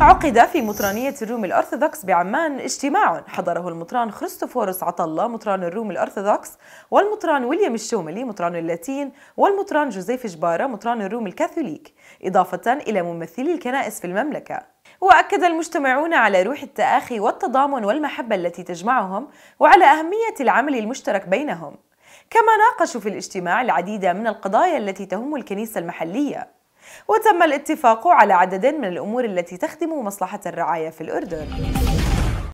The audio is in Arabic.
عقد في مطرانية الروم الأرثوذكس بعمان اجتماع حضره المطران خريستوفورس عطلة مطران الروم الأرثوذكس والمطران ويليام الشوملي مطران اللاتين والمطران جوزيف جبارة مطران الروم الكاثوليك إضافة إلى ممثلي الكنائس في المملكة وأكد المجتمعون على روح التآخي والتضامن والمحبة التي تجمعهم وعلى أهمية العمل المشترك بينهم كما ناقشوا في الاجتماع العديد من القضايا التي تهم الكنيسة المحلية وتم الاتفاق على عدد من الأمور التي تخدم مصلحة الرعاية في الأردن